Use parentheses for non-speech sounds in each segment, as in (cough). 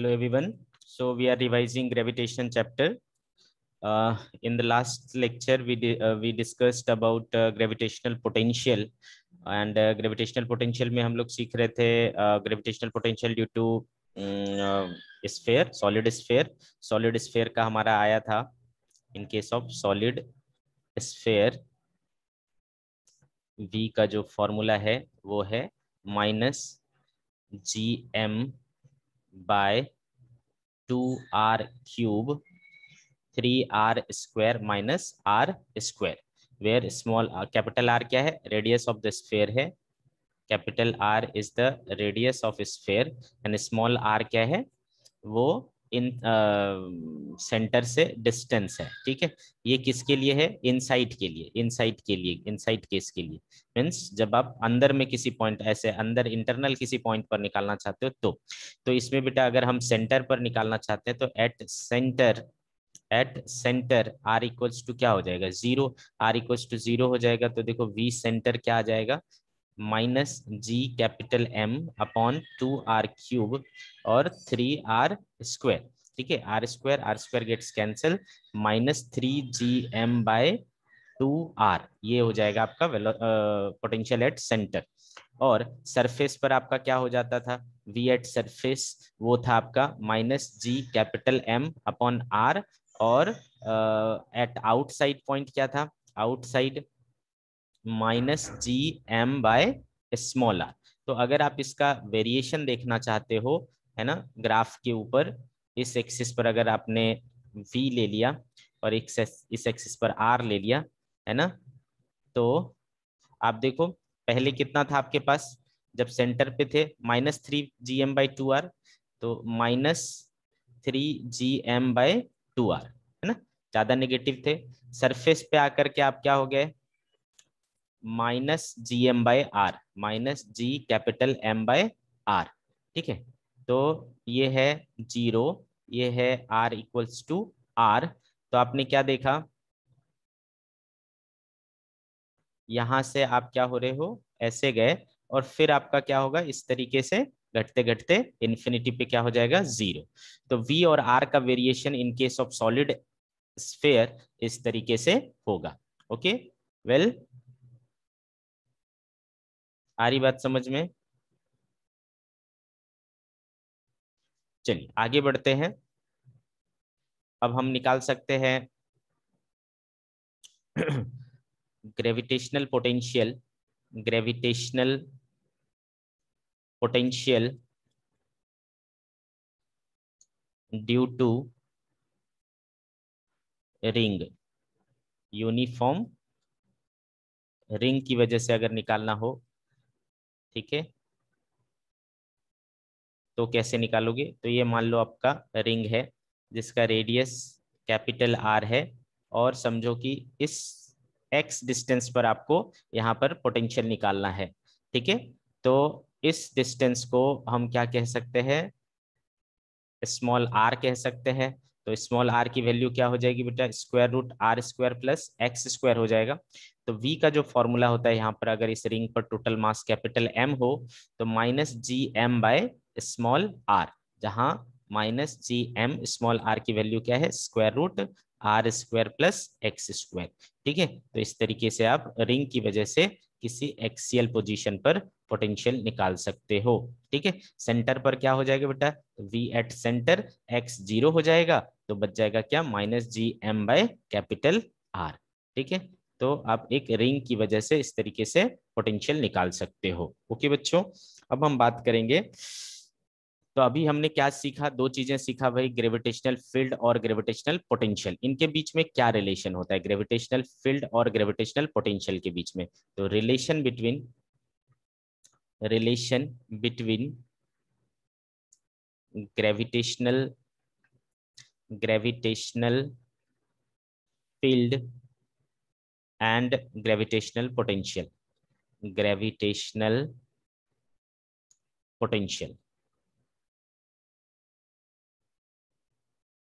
hello everyone so we are revising gravitation chapter uh, in the last lecture we uh, we discussed about uh, gravitational potential and uh, gravitational potential mein hum log seekh rahe the uh, gravitational potential due to um, uh, sphere solid sphere solid sphere ka hamara aaya tha in case of solid sphere v का जो formula है वो है minus G M by 2r cube 3r square minus r square where small r, capital R क्या है radius of the sphere है capital R is the radius of sphere and small r क्या है वो इन centre से distance है ठीक है ये किसके लिए है इनसाइट के लिए इनसाइट के लिए इनसाइट केस के लिए मीन्स जब आप अंदर में किसी पॉइंट ऐसे अंदर इंटरनल किसी पॉइंट पर निकालना चाहते हो तो तो इसमें बेटा अगर हम सेंटर पर निकालना चाहते हैं तो at center at center r equals to क्या हो जाएगा zero r equals to zero हो जाएगा तो देखो वी सेंटर क्या आ जाएगा minus G capital M upon two are cube और थ्री आर स्क्वायर ठीक है r square r square gets cancel minus three G M by two r ये हो जाएगा आपका पोटेंशियल एट सेंटर और सरफेस पर आपका क्या हो जाता था वी एट सरफेस वो था आपका minus G capital M upon R और एट आउटसाइड पॉइंट क्या था outside minus G M by small R तो अगर आप इसका वेरिएशन देखना चाहते हो है ना ग्राफ के ऊपर इस एक्सिस पर अगर आपने v ले लिया और एक इस एक्सिस पर r ले लिया है ना तो आप देखो पहले कितना था आपके पास जब सेंटर पे थे minus three G M by two are तो minus three G M by two R है ना ज़्यादा नेगेटिव थे सरफेस पे आकर के आप क्या हो गए minus G M by R minus G capital M by R ठीक है तो ये है जीरो ये है आर इक्वल्स टू आर तो आपने क्या देखा यहां से आप क्या हो रहे हो ऐसे गए और फिर आपका क्या होगा इस तरीके से घटते घटते इन्फिनिटी पे क्या हो जाएगा जीरो तो वी और आर का variation in case of solid sphere इस तरीके से होगा ओके वेल आ रही बात समझ में चलिए आगे बढ़ते हैं अब हम निकाल सकते हैं gravitational potential gravitational potential due to ring uniform ring की वजह से अगर निकालना हो ठीक है तो कैसे निकालोगे तो ये मान लो आपका रिंग है जिसका रेडियस कैपिटल आर है और समझो कि इस एक्स डिस्टेंस पर आपको यहाँ पर पोटेंशियल निकालना है ठीक है तो इस डिस्टेंस को हम क्या कह सकते हैं स्मॉल आर कह सकते हैं तो स्मॉल आर की वैल्यू क्या हो जाएगी बेटा square root R square plus X square हो जाएगा तो वी का जो फॉर्मूला होता है यहाँ पर अगर इस रिंग पर टोटल मास कैपिटल एम हो तो minus G M by small R जहाँ minus G M small R की वैल्यू क्या है square root R square plus X square ठीक है तो इस तरीके से आप रिंग की वजह से किसी एक्सियल पोजीशन पर पोटेंशियल निकाल सकते हो ठीक है सेंटर पर क्या हो जाएगा बेटा V at centre X zero हो जाएगा तो बच जाएगा क्या minus G M by capital R ठीक है तो आप एक रिंग की वजह से इस तरीके से पोटेंशियल निकाल सकते हो ओके बच्चों अब हम बात करेंगे तो अभी हमने क्या सीखा दो चीजें सीखा भाई ग्रेविटेशनल फील्ड और ग्रेविटेशनल पोटेंशियल इनके बीच में क्या रिलेशन होता है ग्रेविटेशनल फील्ड और ग्रेविटेशनल पोटेंशियल के बीच में तो relation between relation between gravitational gravitational field and gravitational potential gravitational potential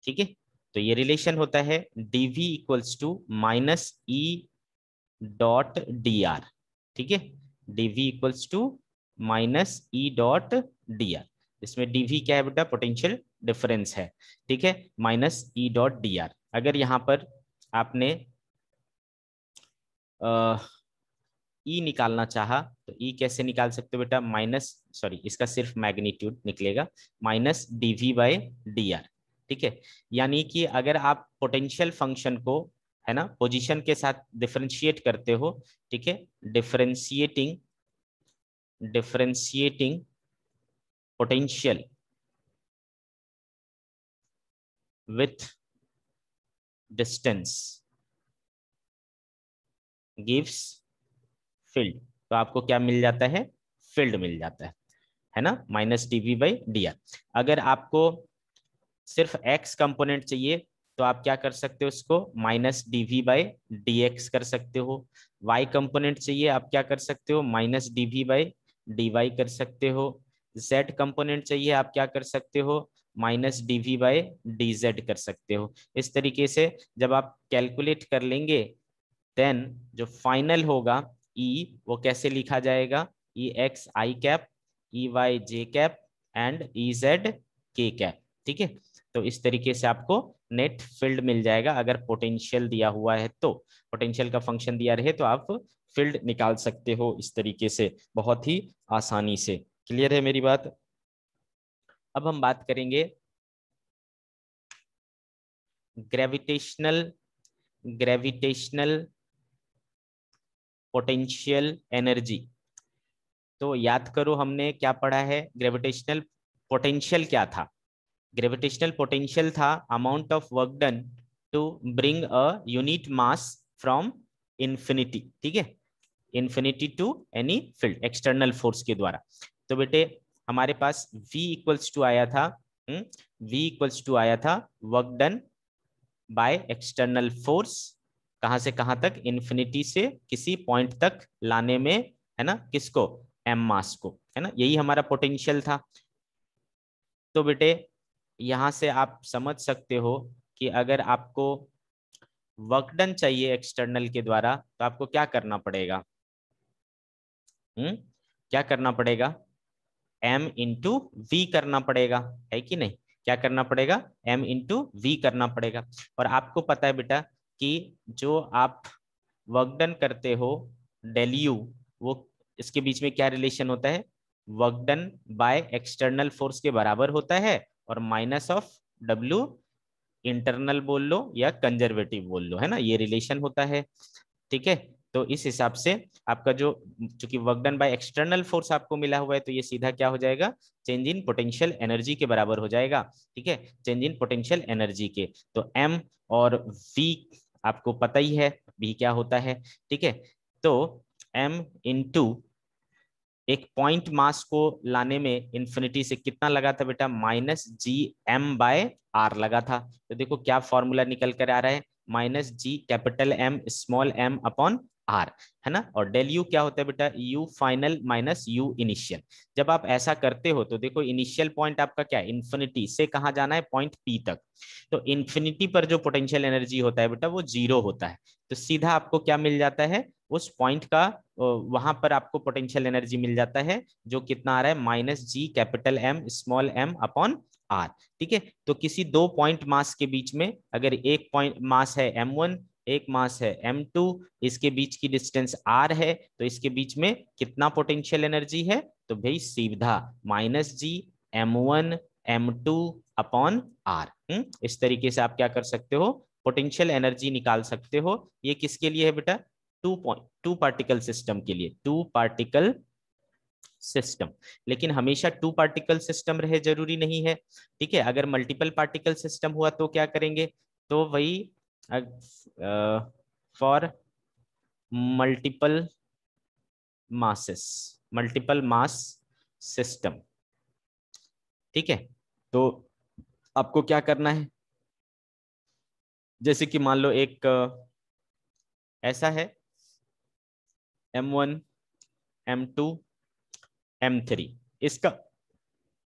ठीक है तो ये रिलेशन होता है dv equals to minus E dot D R ठीक है dv equals to minus E dot D R इसमें dv क्या है बेटा पोटेंशियल डिफरेंस है ठीक है minus E dot D R अगर यहाँ पर आपने ई e निकालना चाहा तो ई e कैसे निकाल सकते हो बेटा माइनस सॉरी इसका सिर्फ मैग्नीट्यूड निकलेगा minus D V by D R ठीक है यानी कि अगर आप पोटेंशियल फंक्शन को है ना पोजीशन के साथ डिफरेंशिएट करते हो ठीक है differentiating differentiating potential with distance gives field तो आपको क्या मिल जाता है फील्ड मिल जाता है है ना minus D V by D R अगर आपको सिर्फ एक्स कंपोनेंट चाहिए तो आप क्या कर सकते हो उसको minus D V by D X कर सकते हो वाई कंपोनेंट चाहिए आप क्या कर सकते हो minus D V by D Y कर सकते हो जेड कंपोनेंट चाहिए आप क्या कर सकते हो minus D V by D Z कर सकते हो इस तरीके से जब आप कैलकुलेट कर लेंगे देन जो फाइनल होगा ई e, वो कैसे लिखा जाएगा E X I cap E Y J cap and E Z K cap ठीक है तो इस तरीके से आपको नेट फील्ड मिल जाएगा अगर पोटेंशियल दिया हुआ है तो पोटेंशियल का फंक्शन दिया रहे तो आप फील्ड निकाल सकते हो इस तरीके से बहुत ही आसानी से क्लियर है मेरी बात अब हम बात करेंगे ग्रेविटेशनल ग्रेविटेशनल पोटेंशियल एनर्जी तो याद करो हमने क्या पढ़ा है ग्रेविटेशनल पोटेंशियल क्या था ग्रेविटेशनल पोटेंशियल था amount of work done to bring a unit mass from infinity ठीक है infinity to any field external force के द्वारा तो बेटे हमारे पास v इक्वल्स टू आया था हम्म, v इक्वल्स टू आया था work done by external force कहाँ से कहाँ तक इन्फिनिटी से किसी पॉइंट तक लाने में है ना किसको एम मास को है ना यही हमारा पोटेंशियल था तो बेटे यहां से आप समझ सकते हो कि अगर आपको वर्क डन चाहिए एक्सटर्नल के द्वारा तो आपको क्या करना पड़ेगा हम्म क्या करना पड़ेगा m इंटू वी करना पड़ेगा है कि नहीं क्या करना पड़ेगा m इंटू वी करना पड़ेगा और आपको पता है बेटा कि जो आप वर्कडन करते हो डेल यू वो इसके बीच में क्या रिलेशन होता है वर्कडन बाय एक्सटर्नल फोर्स के बराबर होता है और माइनस ऑफ डब्ल्यू इंटरनल बोल लो या कंजर्वेटिव बोल लो है ना ये रिलेशन होता है ठीक है तो इस हिसाब से आपका जो चूंकि work done by external force आपको मिला हुआ है तो ये सीधा क्या हो जाएगा चेंज इन पोटेंशियल एनर्जी के बराबर हो जाएगा ठीक है चेंज इन पोटेंशियल एनर्जी के तो एम और वी आपको पता ही है भी क्या होता है ठीक है तो एम इन एक पॉइंट मास को लाने में इन्फिनिटी से कितना लगा था बेटा minus G M by R लगा था तो देखो क्या फॉर्मूला निकल कर आ रहा है minus G capital M small M upon R है ना और डेल यू क्या होता है बेटा U final minus U initial जब आप ऐसा करते हो तो देखो इनिशियल पॉइंट आपका क्या है इन्फिनिटी से कहा जाना है पॉइंट पी तक तो इन्फिनिटी पर जो पोटेंशियल एनर्जी होता है बेटा वो जीरो होता है तो सीधा आपको क्या मिल जाता है उस पॉइंट का वहां पर आपको पोटेंशियल एनर्जी मिल जाता है जो कितना आ रहा है minus G capital M small M upon R ठीक है तो किसी दो पॉइंट मास के बीच में अगर एक पॉइंट मास है एम वन एक मास है m2 इसके बीच की डिस्टेंस r है तो इसके बीच में कितना पोटेंशियल एनर्जी है तो भाई सीधा minus G M one M two upon R इस तरीके से आप क्या कर सकते हो पोटेंशियल एनर्जी निकाल सकते हो ये किसके लिए है बेटा two point two particle system के लिए टू पार्टिकल सिस्टम लेकिन हमेशा टू पार्टिकल सिस्टम रहे जरूरी नहीं है ठीक है अगर मल्टीपल पार्टिकल सिस्टम हुआ तो क्या करेंगे तो वही for multiple masses multiple mass system ठीक है तो आपको क्या करना है जैसे कि मान लो एक uh, ऐसा है M1, M2, M3 इसका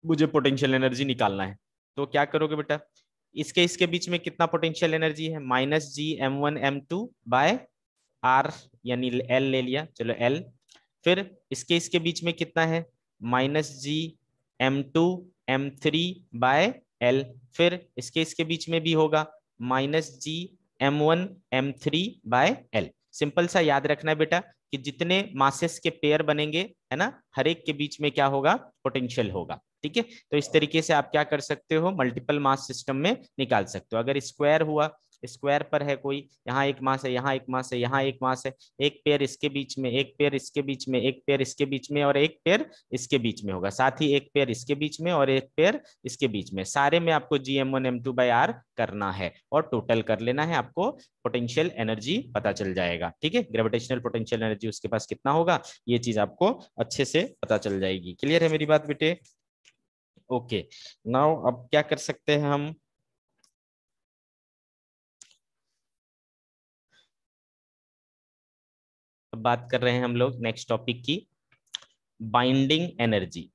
मुझे पोटेंशियल एनर्जी निकालना है तो क्या करोगे बेटा इसके इसके बीच में कितना पोटेंशियल एनर्जी है minus G M one M two by R यानी एल ले लिया चलो एल फिर इसके इसके बीच में कितना है minus G M two M three by L फिर इसके इसके बीच में भी होगा minus G M one M three by L simple सा याद रखना है बेटा कि जितने मासेस के पेयर बनेंगे है ना हर एक के बीच में क्या होगा पोटेंशियल होगा ठीक है तो इस तरीके से आप क्या कर सकते हो मल्टीपल मास सिस्टम में निकाल सकते हो अगर स्क्वायर हुआ स्क्वायर पर है कोई यहाँ एक मास है यहाँ एक मास है यहाँ एक मास है एक पेयर इसके बीच में एक पेयर इसके बीच में एक पेयर इसके बीच में और एक पेयर इसके बीच में होगा साथ ही एक पेयर इसके बीच में और एक पेयर इसके बीच में सारे में आपको G M one M two by R करना है और टोटल कर लेना है आपको पोटेंशियल एनर्जी पता चल जाएगा ठीक है ग्रेविटेशनल पोटेंशियल एनर्जी उसके पास कितना होगा ये चीज आपको अच्छे से पता चल जाएगी क्लियर है मेरी बात बेटे ओके नाउ अब क्या कर सकते हैं हम बात कर रहे हैं हम लोग नेक्स्ट टॉपिक की बाइंडिंग एनर्जी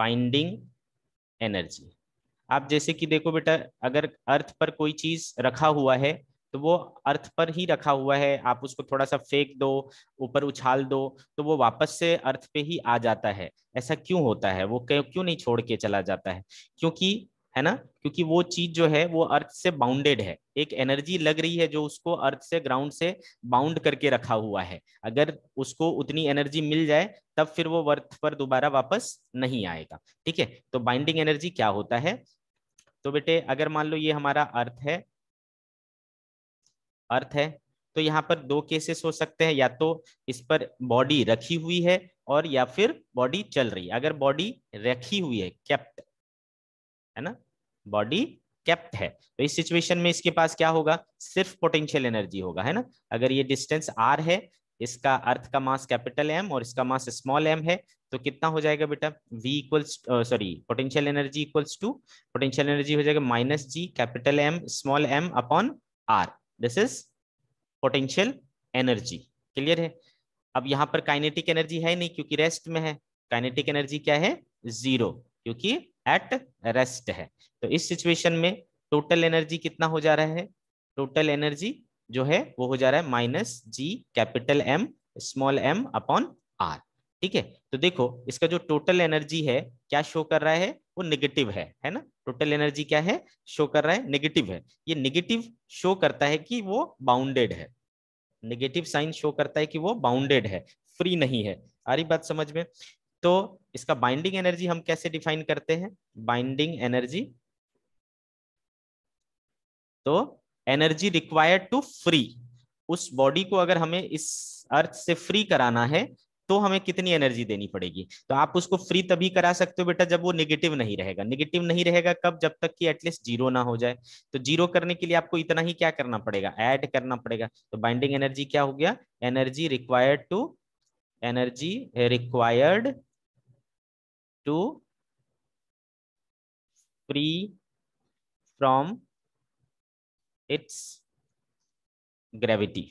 बाइंडिंग एनर्जी आप जैसे कि देखो बेटा अगर अर्थ पर कोई चीज रखा हुआ है तो वो अर्थ पर ही रखा हुआ है आप उसको थोड़ा सा फेंक दो ऊपर उछाल दो तो वो वापस से अर्थ पे ही आ जाता है ऐसा क्यों होता है वो क्यों नहीं छोड़ के चला जाता है क्योंकि है ना क्योंकि वो चीज जो है वो अर्थ से बाउंडेड है एक एनर्जी लग रही है जो उसको अर्थ से ग्राउंड से बाउंड करके रखा हुआ है अगर उसको उतनी एनर्जी मिल जाए तब फिर वो अर्थ पर दोबारा वापस नहीं आएगा ठीक है तो बाइंडिंग एनर्जी क्या होता है तो बेटे अगर मान लो ये हमारा अर्थ है अर्थ है तो यहाँ पर दो केसेस हो सकते हैं या तो इस पर बॉडी रखी हुई है और या फिर बॉडी चल रही है अगर बॉडी रखी हुई है कैप्ट है ना बॉडी कैप्ट है तो इस सिचुएशन में इसके पास क्या होगा सिर्फ पोटेंशियल एनर्जी होगा है ना अगर ये डिस्टेंस आर है इसका अर्थ का मास कैपिटल एम और इसका मास स्मॉल एम है तो कितना हो जाएगा बेटा V equals sorry potential energy equals to potential energy हो जाएगा minus G capital M small M upon R this is potential energy clear है अब यहां पर काइनेटिक एनर्जी है नहीं क्योंकि रेस्ट में है काइनेटिक एनर्जी क्या है जीरो क्योंकि एट रेस्ट है तो इस सिचुएशन में टोटल एनर्जी कितना हो जा रहा है टोटल एनर्जी जो है वो हो जा रहा है minus G capital M small M upon R ठीक है तो देखो इसका जो टोटल एनर्जी है क्या शो कर रहा है वो निगेटिव है है ना टोटल एनर्जी क्या है शो कर रहा है निगेटिव है ये निगेटिव शो करता है कि वो बाउंडेड है निगेटिव साइन शो करता है कि वो बाउंडेड है फ्री नहीं है आ रही बात समझ में तो इसका बाइंडिंग एनर्जी हम कैसे डिफाइन करते हैं बाइंडिंग एनर्जी तो एनर्जी रिक्वायर्ड टू फ्री उस बॉडी को अगर हमें इस अर्थ से फ्री कराना है तो हमें कितनी एनर्जी देनी पड़ेगी तो आप उसको फ्री तभी करा सकते हो बेटा जब वो निगेटिव नहीं रहेगा निगेटिव नहीं रहेगा कब जब तक कि एटलीस्ट जीरो ना हो जाए तो जीरो करने के लिए आपको इतना ही क्या करना पड़ेगा ऐड करना पड़ेगा तो बाइंडिंग एनर्जी क्या हो गया energy required to energy required to free from its gravity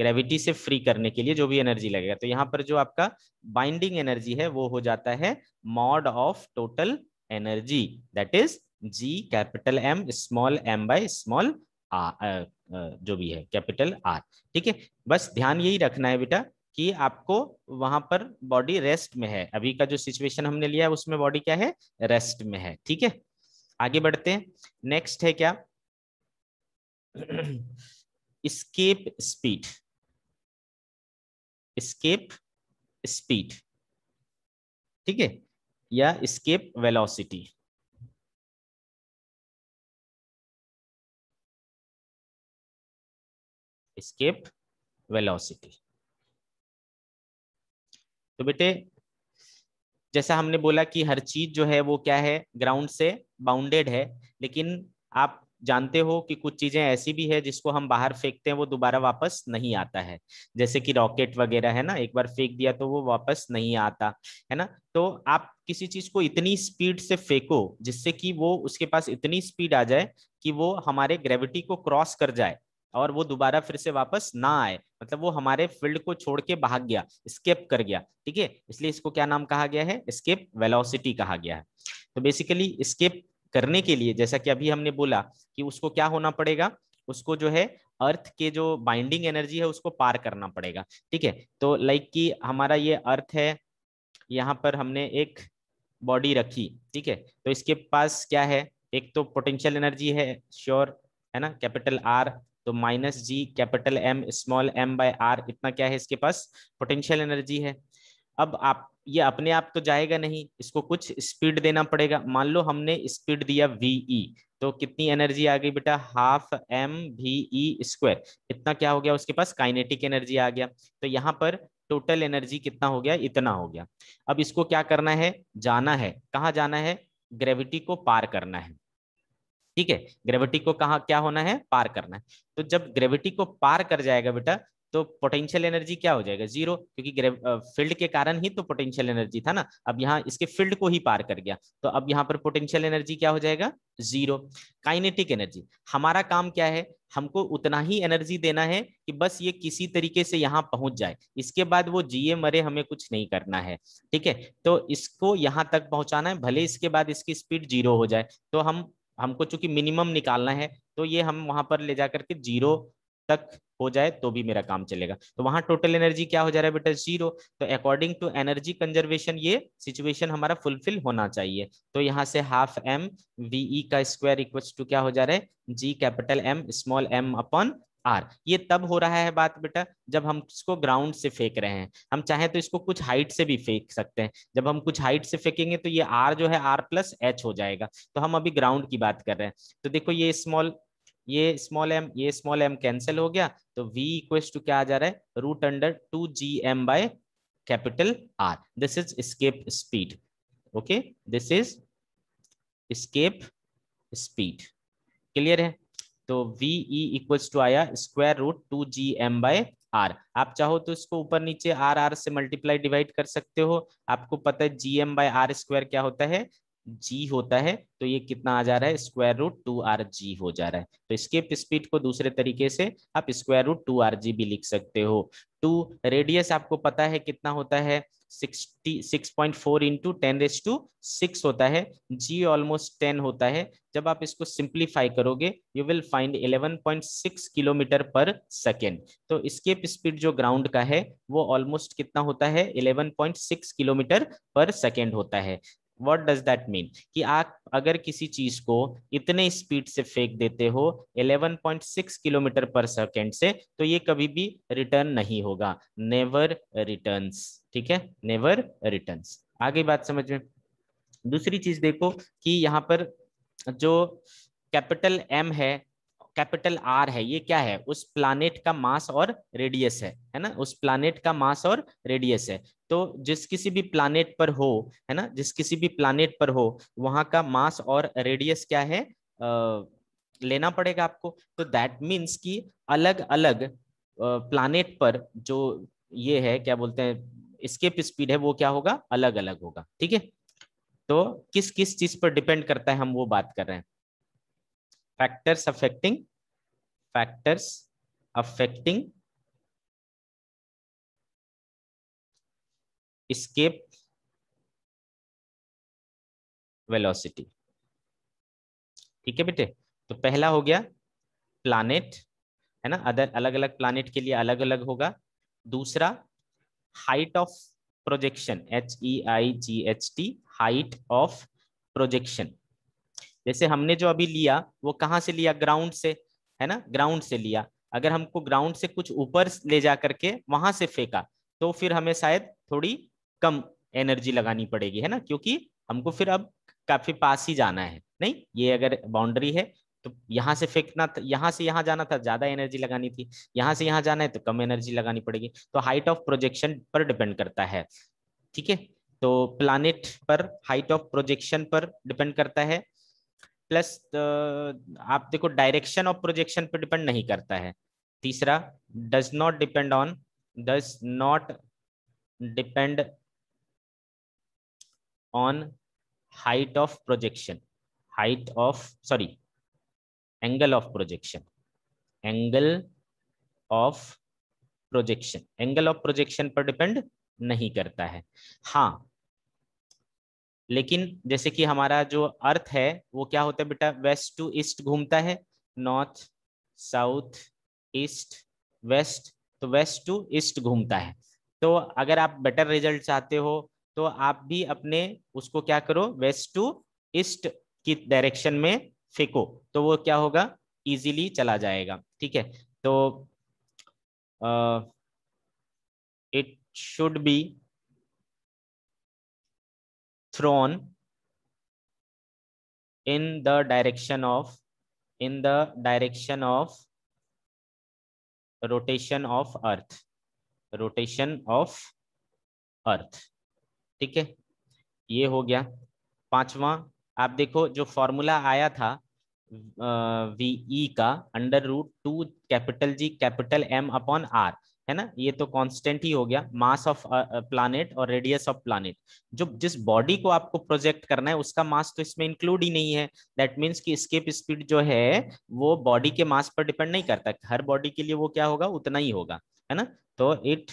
gravity से फ्री करने के लिए जो भी एनर्जी लगेगा तो यहाँ पर जो आपका बाइंडिंग एनर्जी है वो हो जाता है mod of total energy that is G capital M small M by small जो भी है कैपिटल आर ठीक है बस ध्यान यही रखना है बेटा कि आपको वहां पर बॉडी रेस्ट में है अभी का जो सिचुएशन हमने लिया है उसमें बॉडी क्या है रेस्ट में है ठीक है आगे बढ़ते हैं नेक्स्ट है क्या स्केप (clears throat) स्पीड स्केप स्पीड ठीक है या स्केप वेलोसिटी स्केप वेलोसिटी तो बेटे जैसा हमने बोला कि हर चीज जो है वो क्या है ग्राउंड से बाउंडेड है लेकिन आप जानते हो कि कुछ चीजें ऐसी भी है जिसको हम बाहर फेंकते हैं वो दोबारा वापस नहीं आता है जैसे कि रॉकेट वगैरह है ना एक बार फेंक दिया तो वो वापस नहीं आता है ना तो आप किसी चीज को इतनी स्पीड से फेंको जिससे कि वो उसके पास इतनी स्पीड आ जाए कि वो हमारे ग्रेविटी को क्रॉस कर जाए और वो दोबारा फिर से वापस ना आए मतलब वो हमारे फील्ड को छोड़ के भाग गया स्केप कर गया ठीक है इसलिए इसको क्या नाम कहा गया है स्केप वेलोसिटी कहा गया है तो बेसिकली स्केप करने के लिए जैसा कि अभी हमने बोला कि उसको क्या होना पड़ेगा उसको जो है अर्थ के जो बाइंडिंग एनर्जी है उसको पार करना पड़ेगा ठीक है तो लाइक कि हमारा ये अर्थ है यहाँ पर हमने एक बॉडी रखी ठीक है तो इसके पास क्या है एक तो पोटेंशियल एनर्जी है श्योर है ना कैपिटल आर तो minus G capital M small M by R इतना क्या है इसके पास पोटेंशियल एनर्जी है अब आप ये अपने आप तो जाएगा नहीं इसको कुछ स्पीड देना पड़ेगा मान लो हमने स्पीड दिया वीई e, तो कितनी एनर्जी आ गई बेटा हाफ एम भी ई स्क्वायर इतना क्या हो गया उसके पास काइनेटिक एनर्जी आ गया तो यहाँ पर टोटल एनर्जी कितना हो गया इतना हो गया अब इसको क्या करना है जाना है कहाँ जाना है ग्रेविटी को पार करना है ठीक है ग्रेविटी को कहा क्या होना है पार करना है तो जब ग्रेविटी को पार कर जाएगा बेटा तो पोटेंशियल एनर्जी क्या हो जाएगा जीरो क्योंकि फील्ड के कारण ही तो पोटेंशियल एनर्जी था ना अब यहाँ इसके फील्ड को ही पार कर गया तो अब यहाँ पर पोटेंशियल एनर्जी क्या हो जाएगा जीरो काइनेटिक एनर्जी हमारा काम क्या है हमको उतना ही एनर्जी देना है कि बस ये किसी तरीके से यहाँ पहुंच जाए इसके बाद वो जिए मरे हमें कुछ नहीं करना है ठीक है तो इसको यहाँ तक पहुंचाना है भले इसके बाद इसकी स्पीड जीरो हो जाए तो हम हमको चूंकि मिनिमम निकालना है तो ये हम वहां पर ले जाकर के जीरो तक हो जाए तो भी मेरा काम चलेगा तो वहां टोटल एनर्जी क्या हो जा रहा है बेटा जीरो तो अकॉर्डिंग टू एनर्जी कंजर्वेशन ये सिचुएशन हमारा फुलफिल होना चाहिए तो यहाँ से हाफ एम वीई का स्क्वायर इक्वल टू क्या हो जा रहा है G capital M small M upon R ये तब हो रहा है बात बेटा जब हम इसको ग्राउंड से फेंक रहे हैं हम चाहे तो इसको कुछ हाइट से भी फेंक सकते हैं जब हम कुछ हाइट से फेंकेंगे तो ये आर जो है आर प्लस एच हो जाएगा तो हम अभी ग्राउंड की बात कर रहे हैं तो देखो ये स्मॉल ये स्मॉल एम ये स्मॉल एम कैंसिल हो गया तो वी इक्वेस टू क्या आ जा रहा है root under two G M by capital R this is escape speed okay this is escape speed clear है तो वी ई इक्वल्स टू आया square root two G M by R आप चाहो तो इसको ऊपर नीचे आर आर से मल्टीप्लाई डिवाइड कर सकते हो आपको पता है G M by R square क्या होता है जी होता है तो ये कितना आ जा रहा है square root two R G हो जा रहा है तो स्केप स्पीड को दूसरे तरीके से आप square root two R G भी लिख सकते हो टू रेडियस आपको पता है कितना होता है sixty six point four into ten raise to six होता है जी ऑलमोस्ट टेन होता है जब आप इसको सिंप्लीफाई करोगे you will find eleven point six kilometre per second तो स्केप स्पीड जो ग्राउंड का है वो ऑलमोस्ट कितना होता है eleven point six kilometre per second होता है वट डज दैट मीन कि आप अगर किसी चीज को इतने स्पीड से फेंक देते हो 11.6 किलोमीटर पर सेकेंड से तो ये कभी भी रिटर्न नहीं होगा नेवर रिटर्न ठीक है नेवर रिटर्न आगे बात समझ में दूसरी चीज देखो कि यहाँ पर जो कैपिटल एम है कैपिटल आर है ये क्या है उस प्लानिट का मास और रेडियस है है ना उस प्लानिट का मास और रेडियस है तो जिस किसी भी प्लानिट पर हो है ना जिस किसी भी प्लानिट पर हो वहां का मास और रेडियस क्या है आ, लेना पड़ेगा आपको तो दैट मीन्स कि अलग अलग प्लानिट पर जो ये है क्या बोलते हैं स्केप स्पीड है वो क्या होगा अलग अलग होगा ठीक है तो किस किस चीज पर डिपेंड करता है हम वो बात कर रहे हैं factors affecting factors affecting escape velocity ठीक है बेटे तो पहला हो गया प्लानिट है ना अदर अलग अलग प्लानिट के लिए अलग अलग होगा दूसरा height of projection H E I G H T height of projection जैसे हमने जो अभी लिया वो कहाँ से लिया ग्राउंड से है ना ग्राउंड से लिया अगर हमको ग्राउंड से कुछ ऊपर ले जा करके वहां से फेंका तो फिर हमें शायद थोड़ी कम एनर्जी लगानी पड़ेगी है ना क्योंकि हमको फिर अब काफी पास ही जाना है नहीं ये अगर बाउंड्री है तो यहाँ से फेंकना था यहाँ से यहाँ जाना था ज्यादा एनर्जी लगानी थी यहाँ से यहाँ जाना है तो कम एनर्जी लगानी पड़ेगी तो हाइट ऑफ प्रोजेक्शन पर डिपेंड करता है ठीक है तो प्लानिट पर हाइट ऑफ प्रोजेक्शन पर डिपेंड करता है प्लस आप देखो डायरेक्शन ऑफ प्रोजेक्शन पर डिपेंड नहीं करता है तीसरा does not depend on does not depend on height of projection height of sorry angle of projection angle of projection angle of projection पर depend नहीं करता है हाँ लेकिन जैसे कि हमारा जो अर्थ है वो क्या होता है बेटा वेस्ट टू ईस्ट घूमता है नॉर्थ साउथ ईस्ट वेस्ट तो वेस्ट टू ईस्ट घूमता है तो अगर आप बेटर रिजल्ट चाहते हो तो आप भी अपने उसको क्या करो वेस्ट टू ईस्ट की डायरेक्शन में फेंको तो वो क्या होगा इजीली चला जाएगा ठीक है तो it should be thrown in the direction of in the direction of rotation of earth rotation of earth ठीक है ये हो गया पांचवा आप देखो जो फॉर्मूला आया था वी ई e का under root two capital G capital M upon R है ना ये तो कांस्टेंट ही हो गया मास ऑफ प्लानिट और रेडियस ऑफ प्लानिट जो जिस बॉडी को आपको प्रोजेक्ट करना है उसका मास तो इसमें इंक्लूड ही नहीं है दैट मीन्स कि स्केप स्पीड जो है वो बॉडी के मास पर डिपेंड नहीं करता हर बॉडी के लिए वो क्या होगा उतना ही होगा है ना तो it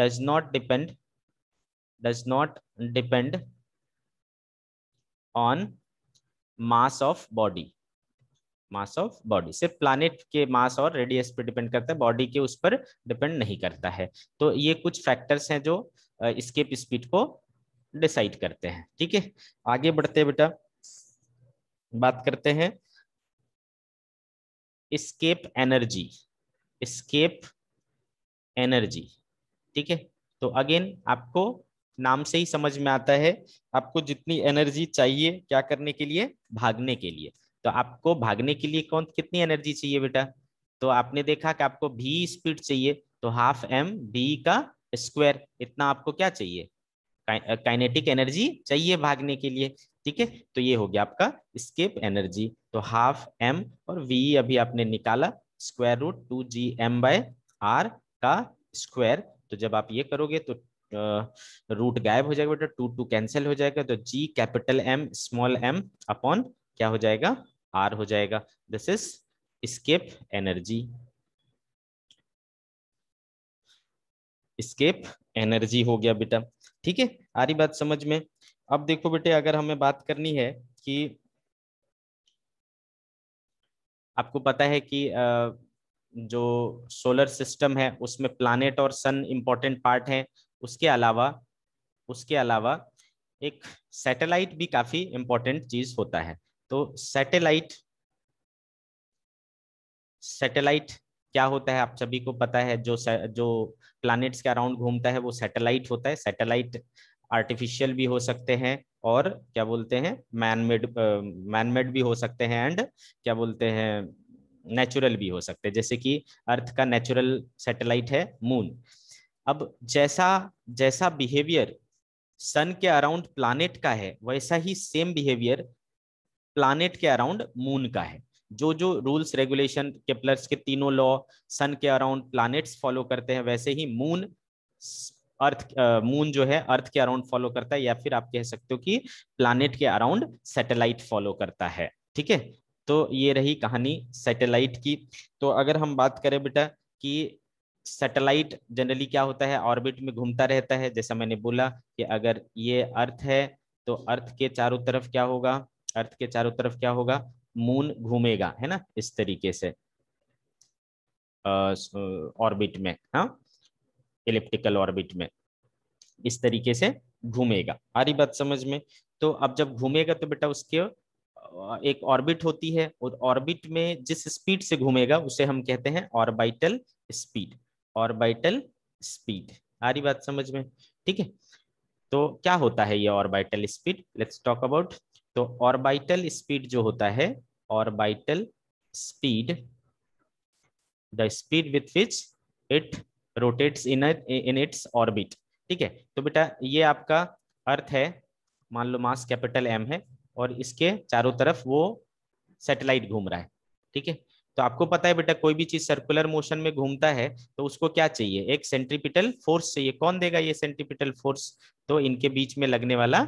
does not depend does not depend on mass of body mass of body सिर्फ प्लानिट के मास और रेडियस पे डिपेंड करता है बॉडी के उस पर डिपेंड नहीं करता है तो ये कुछ फैक्टर्स हैं जो स्केप स्पीड को डिसाइड करते हैं ठीक है आगे बढ़ते बेटा बात करते हैं स्केप एनर्जी स्केप एनर्जी ठीक है तो अगेन आपको नाम से ही समझ में आता है आपको जितनी एनर्जी चाहिए क्या करने के लिए भागने के लिए तो आपको भागने के लिए कौन कितनी एनर्जी चाहिए बेटा तो आपने देखा कि आपको भी स्पीड चाहिए तो हाफ एम बी का स्क्वायर इतना आपको क्या चाहिए काइनेटिक एनर्जी चाहिए भागने के लिए ठीक है तो ये हो गया आपका स्केप एनर्जी तो हाफ एम और वी अभी आपने निकाला square root two G M by R का स्क्वायर तो जब आप ये करोगे तो रूट गायब हो जाएगा बेटा टू टू कैंसिल हो जाएगा तो G capital M small M upon क्या हो जाएगा आर हो जाएगा this is escape energy escape energy हो गया बेटा ठीक है आ रही बात समझ में अब देखो बेटे अगर हमें बात करनी है कि आपको पता है कि जो सोलर सिस्टम है उसमें प्लानट और सन इम्पोर्टेंट पार्ट है उसके अलावा उसके अलावा एक सैटेलाइट भी काफी इंपॉर्टेंट चीज होता है तो सैटेलाइट सैटेलाइट क्या होता है आप सभी को पता है जो जो प्लैनेट्स के अराउंड घूमता है वो सैटेलाइट होता है सैटेलाइट आर्टिफिशियल भी हो सकते हैं और क्या बोलते हैं मैनमेड मैनमेड भी हो सकते हैं एंड क्या बोलते हैं नेचुरल भी हो सकते हैं जैसे कि अर्थ का नेचुरल सैटेलाइट है मून अब जैसा जैसा बिहेवियर सन के अराउंड प्लानिट का है वैसा ही सेम बिहेवियर प्लानिट के अराउंड मून का है जो जो रूल्स रेगुलेशन के प्लस के तीनों लॉ सन के अराउंड प्लानिट्स फॉलो करते हैं वैसे ही मून अर्थ मून जो है अर्थ के अराउंड फॉलो करता है या फिर आप कह सकते हो कि प्लानिट के अराउंड सैटेलाइट फॉलो करता है ठीक है तो ये रही कहानी सैटेलाइट की तो अगर हम बात करें बेटा कि सैटेलाइट जनरली क्या होता है ऑर्बिट में घूमता रहता है जैसा मैंने बोला कि अगर ये अर्थ है तो अर्थ के चारों तरफ क्या होगा अर्थ के चारों तरफ क्या होगा मून घूमेगा है ना इस तरीके से ऑर्बिट में हाँ इलेप्टिकल ऑर्बिट में इस तरीके से घूमेगा आ रही बात समझ में तो अब जब घूमेगा तो बेटा उसके एक ऑर्बिट होती है और ऑर्बिट में जिस स्पीड से घूमेगा उसे हम कहते हैं ऑर्बिटल स्पीड ऑर्बिटल स्पीड आ रही बात समझ में ठीक है तो क्या होता है ये orbital speed let's talk about तो ऑर्बिटल स्पीड जो होता है orbital speed the speed with which it rotates in in its orbit ठीक है तो बेटा ये आपका अर्थ है मान लो मास कैपिटल एम है और इसके चारों तरफ वो सैटेलाइट घूम रहा है ठीक है तो आपको पता है बेटा कोई भी चीज सर्कुलर मोशन में घूमता है तो उसको क्या चाहिए एक सेंट्रीपिटल फोर्स चाहिए कौन देगा ये सेंट्रीपिटल फोर्स तो इनके बीच में लगने वाला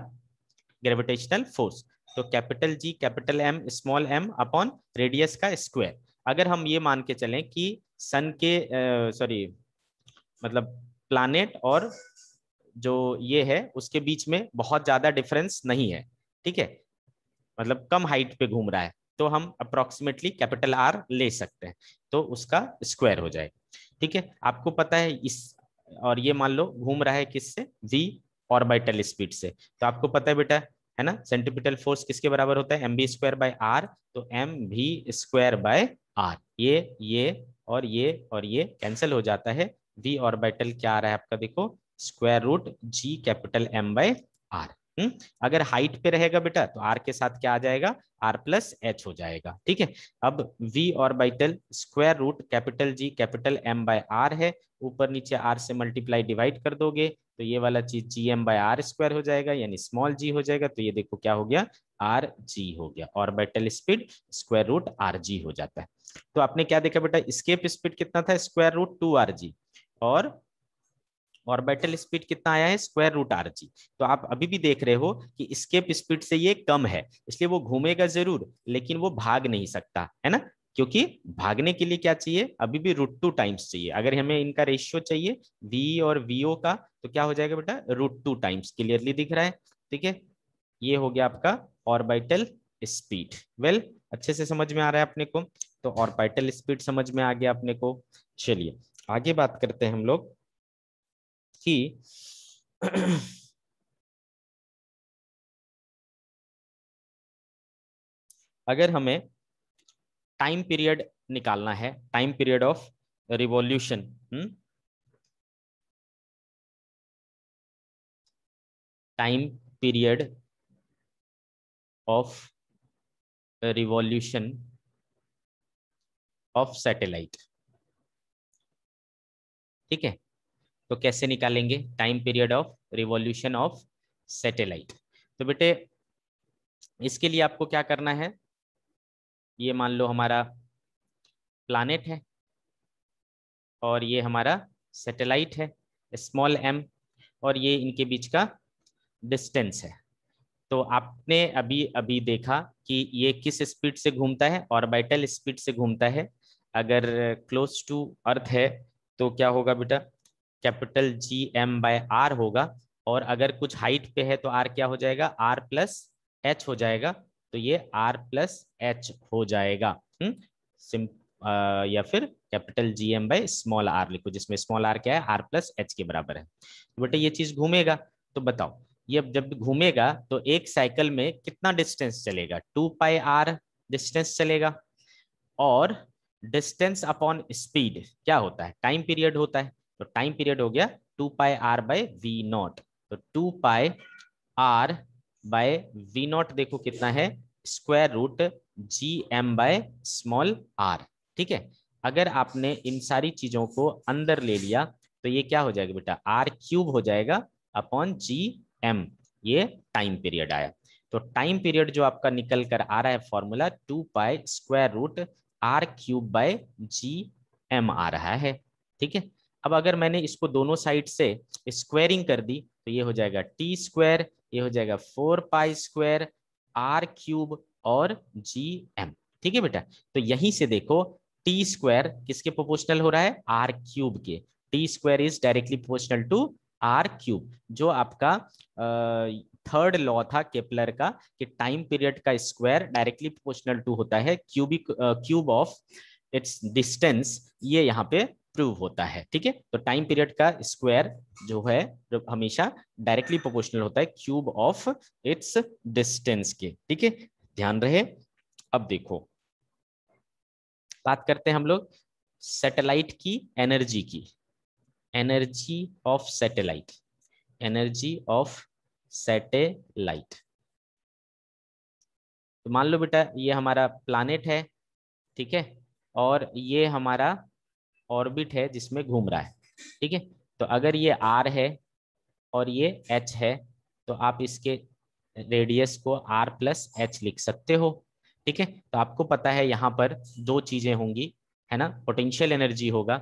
ग्रेविटेशनल फोर्स तो capital G capital M small M upon radius का स्क्वायर अगर हम ये मान के चलें कि सन के सॉरी मतलब प्लानट और जो ये है उसके बीच में बहुत ज्यादा डिफरेंस नहीं है ठीक है मतलब कम हाइट पे घूम रहा है तो हम अप्रोक्सीमेटली कैपिटल आर ले सकते हैं तो उसका स्क्वायर हो जाएगा ठीक है आपको पता है इस और ये मान लो घूम रहा है किससे वी ऑर्बिटल स्पीड से तो आपको पता है बेटा है ना सेंटिपिटल फोर्स किसके बराबर होता है M B square by R तो एम भी स्क्वायर बाय आर ये ये और ये और ये कैंसिल हो जाता है वी ऑर्बिटल क्या आ रहा है आपका देखो square root G capital M by R अगर हाइट पे रहेगा बेटा तो आर के साथ क्या आ जाएगा आर प्लस एच हो जाएगा ठीक है अब V orbital square root capital G capital M by R है ऊपर नीचे आर से मल्टीप्लाई डिवाइड कर दोगे तो ये वाला चीज G M by R square हो जाएगा यानी स्मॉल जी हो जाएगा तो ये देखो क्या हो गया आर जी हो गया orbital speed square root R G हो जाता है तो आपने क्या देखा बेटा स्केप स्पीड कितना था square root two R G और ऑर्बिटल स्पीड कितना आया है स्क्वायर रूट आर जी तो आप अभी भी देख रहे हो कि स्केप स्पीड से ये कम है इसलिए वो घूमेगा जरूर लेकिन वो भाग नहीं सकता है ना क्योंकि भागने के लिए क्या चाहिए अभी भी रूट टू टाइम्स चाहिए अगर हमें इनका रेशियो चाहिए वी और वीओ का तो क्या हो जाएगा बेटा रूट टू टाइम्स क्लियरली दिख रहा है ठीक है ये हो गया आपका ऑर्बिटल स्पीड वेल अच्छे से समझ में आ रहा है अपने को तो ऑर्बिटल स्पीड समझ में आ गया अपने को चलिए आगे बात करते हैं हम लोग थी अगर हमें टाइम पीरियड निकालना है time period of revolution time period of revolution of satellite ठीक है तो कैसे निकालेंगे time period of revolution of satellite तो बेटे इसके लिए आपको क्या करना है ये मान लो हमारा प्लानिट है और ये हमारा सैटेलाइट है स्मॉल एम और ये इनके बीच का डिस्टेंस है तो आपने अभी अभी देखा कि ये किस स्पीड से घूमता है ऑर्बिटल स्पीड से घूमता है अगर क्लोज टू अर्थ है तो क्या होगा बेटा capital G M by R होगा और अगर कुछ हाइट पे है तो आर क्या हो जाएगा आर प्लस एच हो जाएगा तो ये आर प्लस एच हो जाएगा हम्म, सिम या फिर capital G M by small R लिखो जिसमें स्मॉल आर क्या है आर प्लस एच के बराबर है तो बेटा ये चीज घूमेगा तो बताओ ये जब घूमेगा तो एक साइकिल में कितना डिस्टेंस चलेगा टू पाई आर डिस्टेंस चलेगा और डिस्टेंस अपॉन स्पीड क्या होता है टाइम पीरियड होता है तो टाइम पीरियड हो गया two pi are bye we nought two pi pi are bye we नॉट देखो कितना है square root G M by small R ठीक है अगर आपने इन सारी चीजों को अंदर ले लिया तो ये क्या हो जाएगा बेटा आर क्यूब हो जाएगा अपॉन जी एम ये टाइम पीरियड आया तो टाइम पीरियड जो आपका निकल कर आ रहा है formula two pi square root R cube by G M आ रहा है ठीक है अब अगर मैंने इसको दोनों साइड से स्क्वायरिंग कर दी तो ये हो जाएगा टी स्क्वायर ये हो जाएगा four pi square R cube और जी एम ठीक है बेटा तो यहीं से देखो टी स्क्वायर किसके प्रोपोर्शनल हो रहा है आर क्यूब के T square is directly proportional to are cube जो आपका थर्ड लॉ था केपलर का कि टाइम पीरियड का स्क्वायर डायरेक्टली प्रोपोर्शनल टू होता है cubic cube of its distance ये यहाँ पे प्रूव होता है ठीक है तो टाइम पीरियड का स्क्वायर जो है जो हमेशा डायरेक्टली प्रोपोर्शनल होता है क्यूब ऑफ इट्स डिस्टेंस के ठीक है ध्यान रहे अब देखो बात करते हैं हम लोग सैटेलाइट की एनर्जी की energy of satellite energy of satellite तो मान लो बेटा ये हमारा प्लानिट है ठीक है और ये हमारा ऑर्बिट है जिसमें घूम रहा है ठीक है तो अगर ये आर है और ये एच है तो आप इसके रेडियस को आर प्लस एच लिख सकते हो ठीक है तो आपको पता है यहाँ पर दो चीजें होंगी है ना पोटेंशियल एनर्जी होगा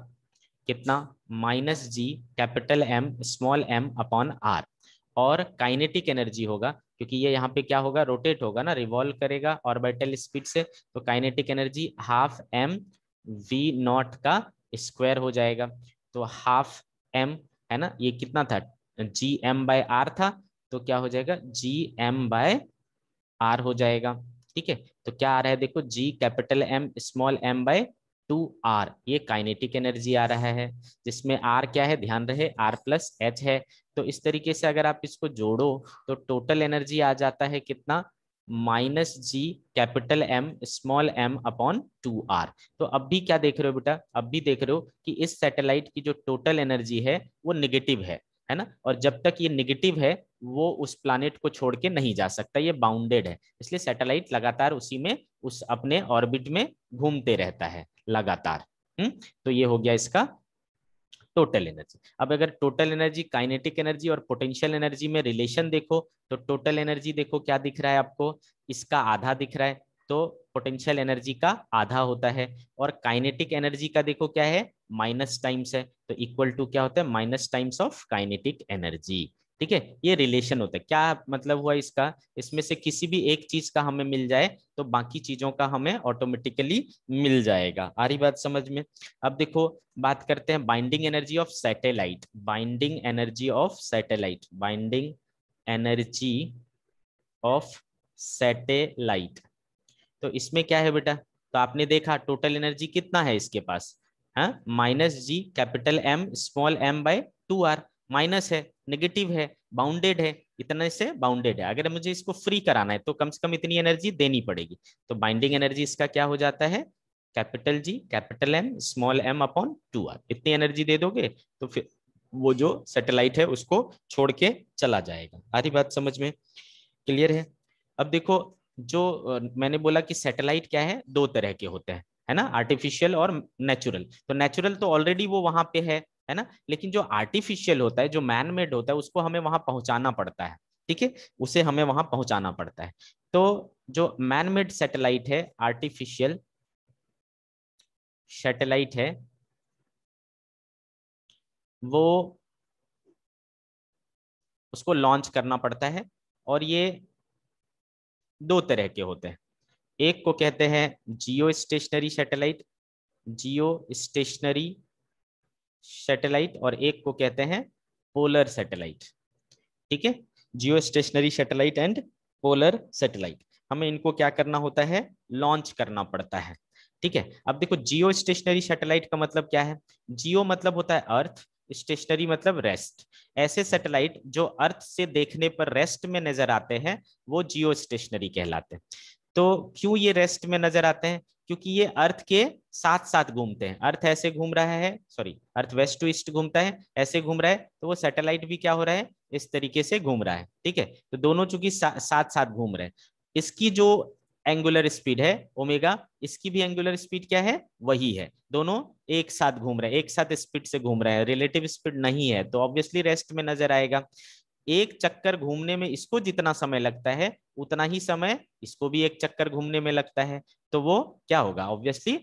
कितना minus G capital M small M upon R और काइनेटिक एनर्जी होगा क्योंकि ये यहाँ पे क्या होगा रोटेट होगा ना रिवॉल्व करेगा ऑर्बिटल स्पीड से तो kinetic energy half M V nought का स्क्वायर हो जाएगा तो हाफ एम है ना ये कितना था जी एम बाय आर था तो क्या हो जाएगा जी एम बाय आर हो जाएगा ठीक है तो क्या आ रहा है देखो G capital M small M by two r ये काइनेटिक एनर्जी आ रहा है जिसमें आर क्या है ध्यान रहे आर प्लस एच है तो इस तरीके से अगर आप इसको जोड़ो तो टोटल एनर्जी आ जाता है कितना minus G capital M small M upon two are तो अब भी क्या देख रहे हो बेटा अब भी देख रहे हो कि इस सैटेलाइट की जो टोटल एनर्जी है वो निगेटिव है है ना और जब तक ये निगेटिव है वो उस प्लानिट को छोड़ के नहीं जा सकता ये बाउंडेड है इसलिए सैटेलाइट लगातार उसी में उस अपने ऑर्बिट में घूमते रहता है लगातार हम्म तो ये हो गया इसका टोटल एनर्जी अब अगर टोटल एनर्जी काइनेटिक एनर्जी और पोटेंशियल एनर्जी में रिलेशन देखो तो टोटल एनर्जी देखो क्या दिख रहा है आपको इसका आधा दिख रहा है तो पोटेंशियल एनर्जी का आधा होता है और काइनेटिक एनर्जी का देखो क्या है माइनस टाइम्स है तो इक्वल टू क्या होता है minus times of kinetic energy ठीक है ये रिलेशन होता है क्या मतलब हुआ इसका इसमें से किसी भी एक चीज का हमें मिल जाए तो बाकी चीजों का हमें ऑटोमेटिकली मिल जाएगा आ रही बात समझ में अब देखो बात करते हैं binding energy of satellite binding energy of satellite binding energy of satellite तो इसमें क्या है बेटा तो आपने देखा टोटल एनर्जी कितना है इसके पास minus G capital M small M by two r minus है नेगेटिव है बाउंडेड है इतने से बाउंडेड है अगर मुझे इसको फ्री कराना है तो कम से कम इतनी एनर्जी देनी पड़ेगी तो बाइंडिंग एनर्जी इसका क्या हो जाता है capital G capital M small M upon two r इतनी एनर्जी दे दोगे तो फिर वो जो सैटेलाइट है उसको छोड़ के चला जाएगा आधी बात समझ में क्लियर है अब देखो जो मैंने बोला कि सैटेलाइट क्या है दो तरह के होते हैं है ना आर्टिफिशियल और नेचुरल तो नेचुरल तो ऑलरेडी वो वहां पे है है ना लेकिन जो आर्टिफिशियल होता है जो मैन मेड होता है उसको हमें वहां पहुंचाना पड़ता है ठीक है उसे हमें वहां पहुंचाना पड़ता है तो जो मैन मेड सेटेलाइट है आर्टिफिशियल सेटेलाइट है वो उसको लॉन्च करना पड़ता है और ये दो तरह के होते हैं एक को कहते हैं geostationary satellite geostationary satellite और एक को कहते हैं पोलर सैटेलाइट ठीक है geostationary satellite and polar satellite हमें इनको क्या करना होता है लॉन्च करना पड़ता है ठीक है अब देखो जियो स्टेशनरी सैटेलाइट का मतलब क्या है जियो मतलब होता है अर्थ स्टेशनरी मतलब रेस्ट ऐसे सैटेलाइट जो अर्थ से देखने पर रेस्ट में नजर आते हैं वो जियो स्टेशनरी कहलाते हैं तो क्यों ये रेस्ट में नजर आते हैं क्योंकि ये अर्थ के साथ साथ घूमते हैं अर्थ ऐसे घूम रहा है sorry earth west to east घूमता है ऐसे घूम रहा है तो वो सैटेलाइट भी क्या हो रहा है इस तरीके से घूम रहा है ठीक है तो दोनों चूंकि सा, साथ साथ घूम रहे हैं इसकी जो एंगुलर स्पीड है ओमेगा इसकी भी एंगुलर स्पीड क्या है वही है दोनों एक साथ घूम रहे हैं एक साथ स्पीड से घूम रहे हैं रिलेटिव स्पीड नहीं है तो ऑब्वियसली रेस्ट में नजर आएगा एक चक्कर घूमने में इसको जितना समय लगता है उतना ही समय इसको भी एक चक्कर घूमने में लगता है तो वो क्या होगा ऑब्वियसली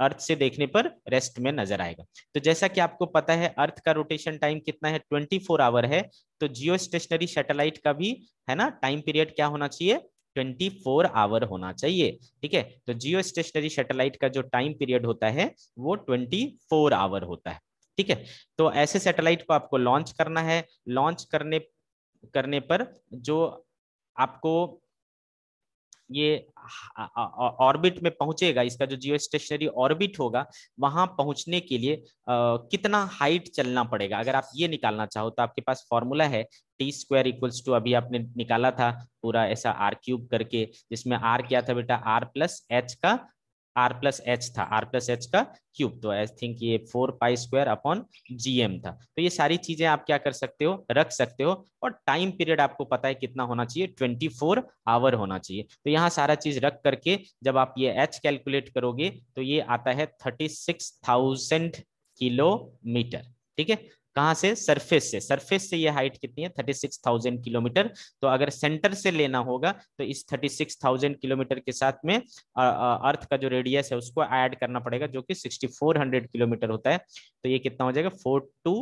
अर्थ से देखने पर रेस्ट में नजर आएगा तो जैसा कि आपको पता है अर्थ का रोटेशन टाइम कितना है 24 आवर है तो जियो स्टेशनरी सैटेलाइट का भी है ना टाइम पीरियड क्या होना चाहिए 24 आवर होना चाहिए ठीक है तो जियो स्टेशनरी सैटेलाइट का जो टाइम पीरियड होता है वो 24 आवर होता है ठीक है तो ऐसे सैटेलाइट को आपको लॉन्च करना है लॉन्च करने करने पर जो आपको ये ऑर्बिट में पहुंचेगा इसका जो जियो स्टेशनरी ऑर्बिट होगा वहां पहुंचने के लिए आ, कितना हाइट चलना पड़ेगा अगर आप ये निकालना चाहो तो आपके पास फॉर्मूला है टी स्क्वायर इक्वल्स टू अभी आपने निकाला था पूरा ऐसा आर क्यूब करके जिसमें आर क्या था बेटा आर प्लस एच का आर प्लस एच था आर प्लस एच का क्यूब तो आई थिंक ये four pi square upon GM था तो ये सारी चीजें आप क्या कर सकते हो रख सकते हो और टाइम पीरियड आपको पता है कितना होना चाहिए ट्वेंटी फोर आवर होना चाहिए तो यहाँ सारा चीज रख करके जब आप ये एच कैलकुलेट करोगे तो ये आता है थर्टी सिक्स थाउजेंड किलोमीटर ठीक है कहां से सरफेस से सरफेस से ये हाइट कितनी है थर्टी सिक्स थाउजेंड किलोमीटर तो अगर सेंटर से लेना होगा तो इस थर्टी सिक्स थाउजेंड किलोमीटर के साथ में अर्थ का जो रेडियस है उसको ऐड करना पड़ेगा जो कि सिक्सटी फोर हंड्रेड किलोमीटर होता है तो ये कितना हो जाएगा four two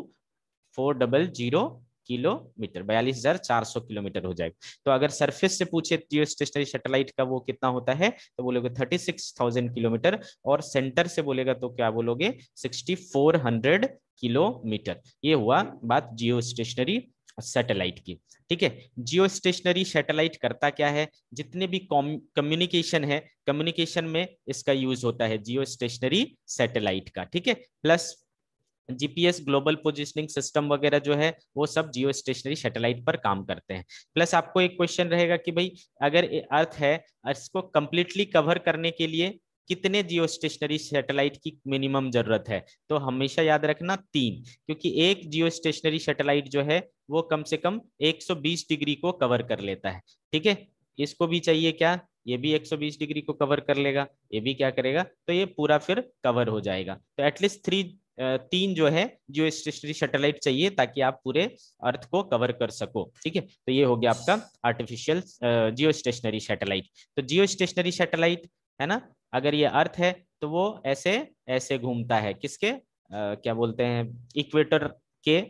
four double zero kilometre बयालीस हजार चार सौ किलोमीटर हो जाएगा तो अगर सरफेस से पूछे जियो स्टेशनरी सेटेलाइट का वो कितना होता है तो बोलोगे थर्टी सिक्स थाउजेंड किलोमीटर और सेंटर से बोलेगा तो क्या बोलोगे सिक्सटी फोर हंड्रेड किलोमीटर ये हुआ बात जियो स्टेशनरी सैटेलाइट की ठीक है जियो स्टेशनरी सैटेलाइट करता क्या है जितने भी कम्युनिकेशन है कम्युनिकेशन में इसका यूज होता है जियो स्टेशनरी सैटेलाइट का ठीक है plus GPS global positioning system वगैरह जो है वो सब जियो स्टेशनरी सेटेलाइट पर काम करते हैं प्लस आपको एक क्वेश्चन रहेगा कि भाई अगर अर्थ है इसको कंप्लीटली कवर करने के लिए कितने जियो स्टेशनरी सेटेलाइट की मिनिमम जरूरत है तो हमेशा याद रखना तीन क्योंकि एक जियो स्टेशनरी सेटेलाइट जो है वो कम से कम 120 डिग्री को कवर कर लेता है ठीक है इसको भी चाहिए क्या ये भी 120 डिग्री को कवर कर लेगा ये भी क्या करेगा तो ये पूरा फिर कवर हो जाएगा तो एटलीस्ट थ्री तीन जो है जियो स्टेशनरी सैटेलाइट चाहिए ताकि आप पूरे अर्थ को कवर कर सको ठीक है तो ये हो गया आपका आर्टिफिशियल जियो स्टेशनरी सेटेलाइट तो जियो स्टेशनरी सेटेलाइट है ना अगर ये अर्थ है तो वो ऐसे ऐसे घूमता है किसके आ, क्या बोलते हैं इक्वेटर के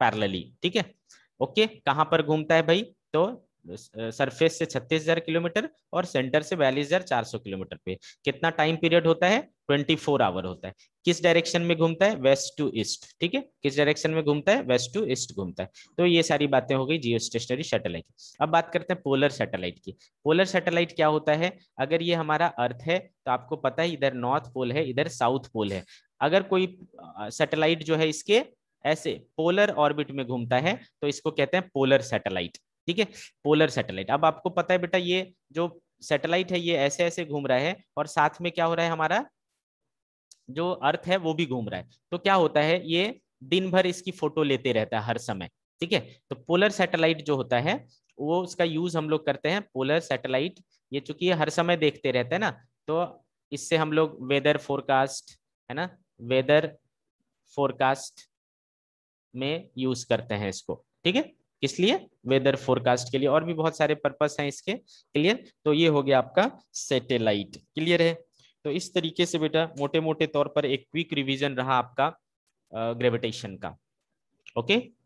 पैरलली ठीक है ओके कहाँ पर घूमता है भाई तो सरफेस से 36,000 किलोमीटर और सेंटर से बयालीस सौ किलोमीटर पे कितना टाइम पीरियड होता है 24 आवर होता है किस डायरेक्शन में घूमता है वेस्ट टू ईस्ट ठीक है किस डायरेक्शन में घूमता है वेस्ट टू ईस्ट घूमता है तो ये सारी बातें हो गई जियो स्टेशनरी सैटेलाइट अब बात करते हैं पोलर सैटेलाइट की पोलर सैटेलाइट क्या होता है अगर ये हमारा अर्थ है तो आपको पता है इधर नॉर्थ पोल है इधर साउथ पोल है अगर कोई सेटेलाइट जो है इसके ऐसे पोलर ऑर्बिट में घूमता है तो इसको कहते हैं पोलर सैटेलाइट ठीक है पोलर सैटेलाइट अब आपको पता है बेटा ये जो सैटेलाइट है ये ऐसे ऐसे घूम रहा है और साथ में क्या हो रहा है हमारा जो अर्थ है वो भी घूम रहा है तो क्या होता है ये दिन भर इसकी फोटो लेते रहता है हर समय ठीक है तो पोलर सैटेलाइट जो होता है वो उसका यूज हम लोग करते हैं पोलर सैटेलाइट ये चूंकि हर समय देखते रहते हैं ना तो इससे हम लोग वेदर फोरकास्ट है ना वेदर फोरकास्ट में यूज करते हैं इसको ठीक है किस लिए वेदर फोरकास्ट के लिए और भी बहुत सारे पर्पस हैं इसके क्लियर तो ये हो गया आपका सेटेलाइट क्लियर है तो इस तरीके से बेटा मोटे मोटे तौर पर एक क्विक रिविजन रहा आपका ग्रेविटेशन का ओके